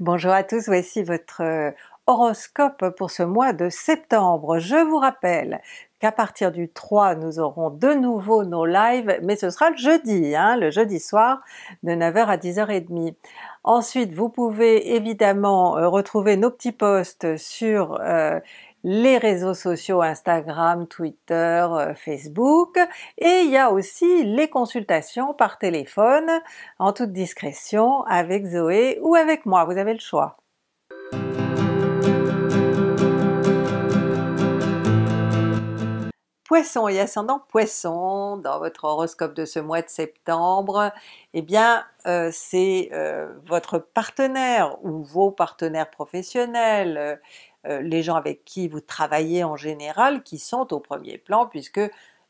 Bonjour à tous, voici votre euh, horoscope pour ce mois de septembre. Je vous rappelle qu'à partir du 3 nous aurons de nouveau nos lives, mais ce sera le jeudi, hein, le jeudi soir de 9h à 10h30. Ensuite vous pouvez évidemment euh, retrouver nos petits posts sur euh, les réseaux sociaux Instagram, Twitter, euh, Facebook et il y a aussi les consultations par téléphone en toute discrétion avec Zoé ou avec moi, vous avez le choix. Poisson et ascendant Poisson, dans votre horoscope de ce mois de septembre, eh bien euh, c'est euh, votre partenaire ou vos partenaires professionnels, euh, les gens avec qui vous travaillez en général qui sont au premier plan puisque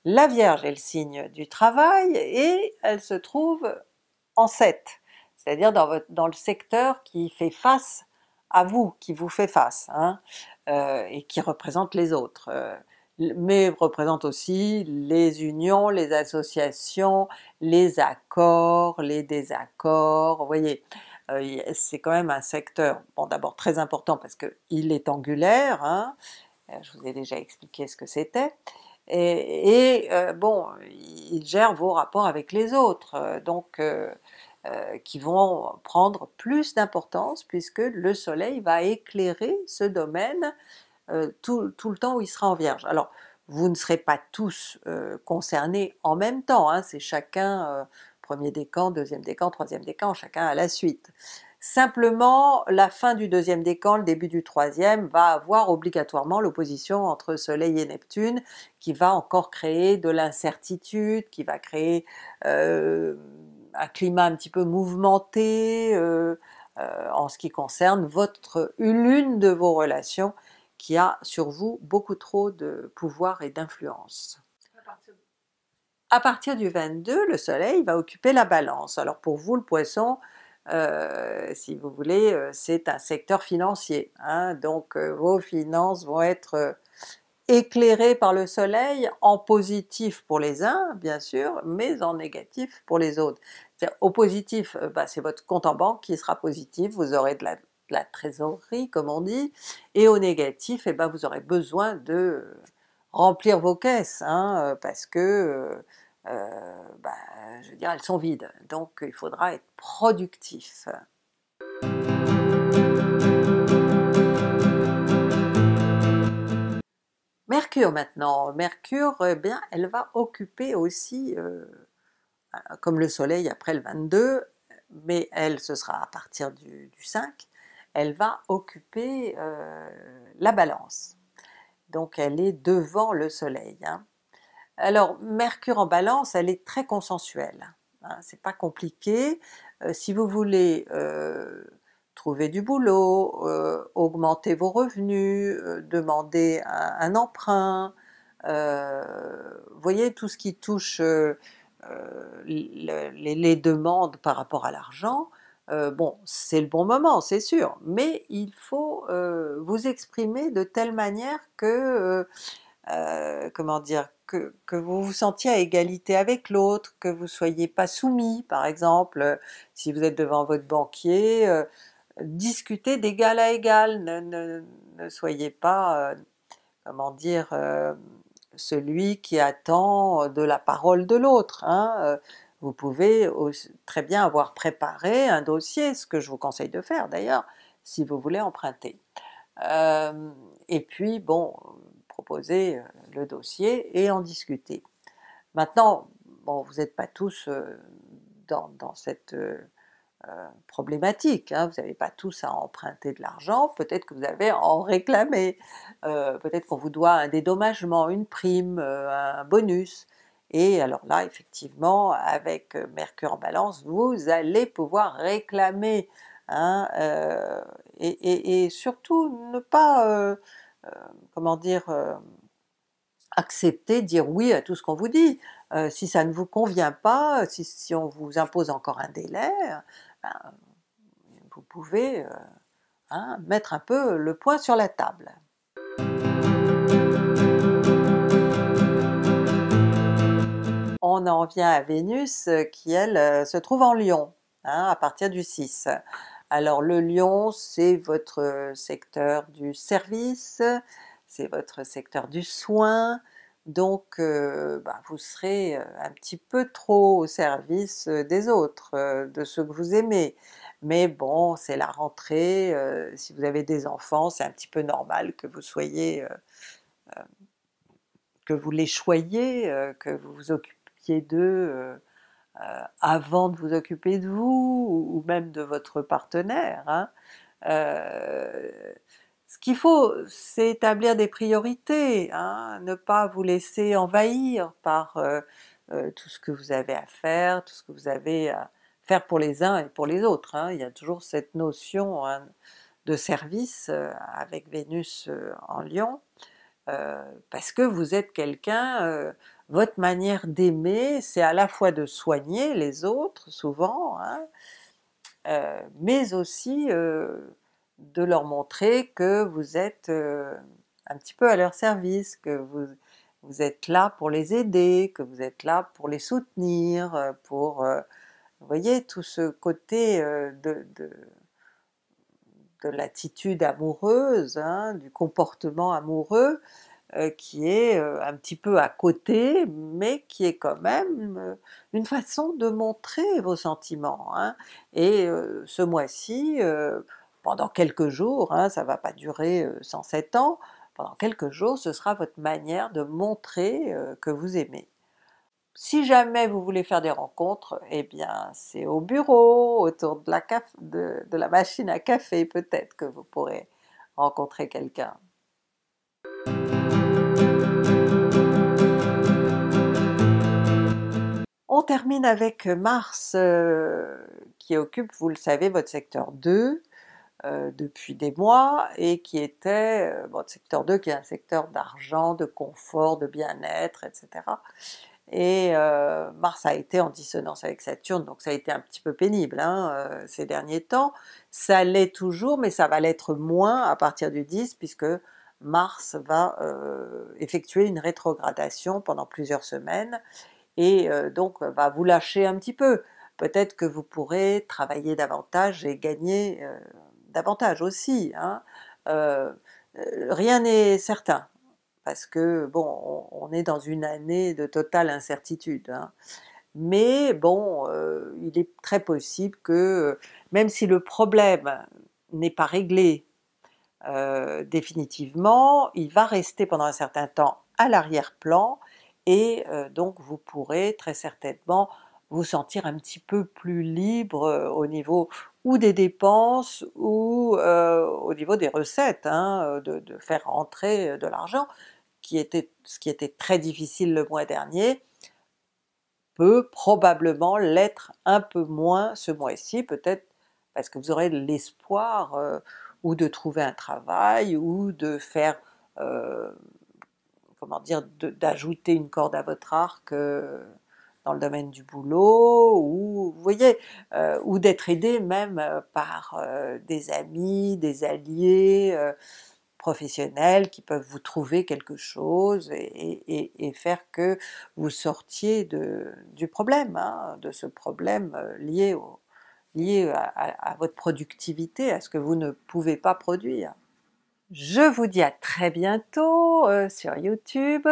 la Vierge est le signe du travail et elle se trouve en 7, c'est-à-dire dans, le secteur qui fait face à vous, qui vous fait face, hein, et qui représente les autres mais représente aussi les unions, les associations, les accords, les désaccords, vous voyez, euh, c'est quand même un secteur, d'abord très important parce qu'il est angulaire, hein. euh, je vous ai déjà expliqué ce que c'était, et, euh, bon, il gère vos rapports avec les autres, donc qui vont prendre plus d'importance puisque le soleil va éclairer ce domaine euh, tout, le temps où il sera en Vierge. Alors, vous ne serez pas tous euh, concernés en même temps, hein. c'est chacun euh, premier décan, deuxième décan, troisième décan, chacun à la suite. Simplement, la fin du deuxième décan, le début du troisième, va avoir obligatoirement l'opposition entre Soleil et Neptune, qui va encore créer de l'incertitude, qui va créer un climat un petit peu mouvementé en ce qui concerne votre lune de vos relations qui a sur vous beaucoup trop de pouvoir et d'influence. À partir du 22, le soleil va occuper la balance. Alors pour vous, le poisson, euh, si vous voulez, euh, c'est un secteur financier. Hein. donc euh, vos finances vont être éclairées par le soleil, en positif pour les uns bien sûr, mais en négatif pour les autres. Au positif, bah, c'est votre compte en banque qui sera positif, vous aurez de la la trésorerie, comme on dit, et au négatif, et eh ben vous aurez besoin de remplir vos caisses, hein, euh, parce que euh, euh, bah, je veux dire, elles sont vides, donc il faudra être productif. Mercure maintenant, Mercure, eh bien, elle va occuper aussi, comme le Soleil après le 22, mais elle, ce sera à partir du, du 5, elle va occuper euh, la balance. Donc elle est devant le soleil. Hein. Alors Mercure en balance, elle est très consensuelle. Hein. c'est pas compliqué. Euh, si vous voulez euh, trouver du boulot, augmenter vos revenus, demander un, emprunt, voyez tout ce qui touche les, demandes par rapport à l'argent, euh, bon, c'est le bon moment, c'est sûr, mais il faut euh, vous exprimer de telle manière que, euh, comment dire, que, vous vous sentiez à égalité avec l'autre, que vous soyez pas soumis, par exemple, si vous êtes devant votre banquier, discutez d'égal à égal, ne, soyez pas, comment dire, celui qui attend de la parole de l'autre. Hein, vous pouvez très bien avoir préparé un dossier, ce que je vous conseille de faire d'ailleurs, si vous voulez emprunter. Euh, et puis bon, proposer euh, le dossier et en discuter. Maintenant, bon, vous n'êtes pas tous euh, dans, cette problématique, hein. vous n'avez pas tous à emprunter de l'argent, peut-être que vous avez à en réclamer, peut-être qu'on vous doit un dédommagement, une prime, un bonus, et alors là, effectivement, avec euh, Mercure en balance, vous allez pouvoir réclamer hein, euh, et, surtout ne pas, euh, comment dire, accepter, dire oui à tout ce qu'on vous dit. si ça ne vous convient pas, si, on vous impose encore un délai, ben, vous pouvez hein, mettre un peu le poing sur la table. on en vient à Vénus euh, qui elle euh, se trouve en Lion hein, à partir du 6. Alors le Lion c'est votre euh, secteur du service, c'est votre secteur du soin, donc bah, vous serez un petit peu trop au service des autres, de ceux que vous aimez. Mais bon, c'est la rentrée, si vous avez des enfants, c'est un petit peu normal que vous soyez que vous les choyez, que vous vous occupez d'eux euh, euh, avant de vous occuper de vous, ou même de votre partenaire. Hein. Euh, ce qu'il faut, c'est établir des priorités, hein, ne pas vous laisser envahir par tout ce que vous avez à faire, tout ce que vous avez à faire pour les uns et pour les autres. Hein. Il y a toujours cette notion de service avec Vénus en Lion, parce que vous êtes quelqu'un votre manière d'aimer, c'est à la fois de soigner les autres, souvent, hein, euh, mais aussi euh, de leur montrer que vous êtes euh, un petit peu à leur service, que vous, êtes là pour les aider, que vous êtes là pour les soutenir, pour... vous voyez, tout ce côté de, l'attitude amoureuse, hein, du comportement amoureux, euh, qui est euh, un petit peu à côté, mais qui est quand même euh, une façon de montrer vos sentiments. Hein. Et ce mois-ci, pendant quelques jours, ça hein, ça va pas durer 107 ans, pendant quelques jours ce sera votre manière de montrer que vous aimez. Si jamais vous voulez faire des rencontres, eh bien c'est au bureau, autour de la machine à café peut-être que vous pourrez rencontrer quelqu'un. On termine avec euh, Mars euh, qui occupe, vous le savez, votre secteur 2 euh, depuis des mois et qui était votre secteur 2 qui est un secteur d'argent, de confort, de bien-être, etc. Et Mars a été en dissonance avec Saturne, donc ça a été un petit peu pénible hein, ces derniers temps. Ça l'est toujours, mais ça va l'être moins à partir du 10 puisque Mars va effectuer une rétrogradation pendant plusieurs semaines et euh, donc va euh, bah, vous lâcher un petit peu. Peut-être que vous pourrez travailler davantage et gagner euh, davantage aussi. Hein. rien n'est certain, parce que bon, on, est dans une année de totale incertitude. Hein. Mais bon, il est très possible que, même si le problème n'est pas réglé définitivement, il va rester pendant un certain temps à l'arrière-plan et euh, donc vous pourrez très certainement vous sentir un petit peu plus libre euh, au niveau ou des dépenses ou euh, au niveau des recettes, hein, de, faire rentrer de l'argent, qui était ce qui était très difficile le mois dernier, peut probablement l'être un peu moins ce mois-ci, peut-être parce que vous aurez l'espoir ou de trouver un travail ou de faire comment dire, d'ajouter une corde à votre arc euh, dans le domaine du boulot, ou vous voyez, euh, ou d'être aidé même euh, par des amis, des alliés professionnels qui peuvent vous trouver quelque chose et, faire que vous sortiez de, du problème, hein, de ce problème lié, à votre productivité, à ce que vous ne pouvez pas produire. Je vous dis à très bientôt euh, sur YouTube.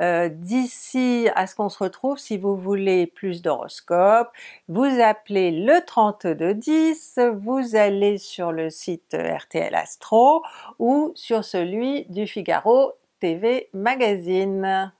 Euh, d'ici à ce qu'on se retrouve, si vous voulez plus d'horoscopes, vous appelez le 3210, vous allez sur le site RTL Astro ou sur celui du Figaro TV Magazine.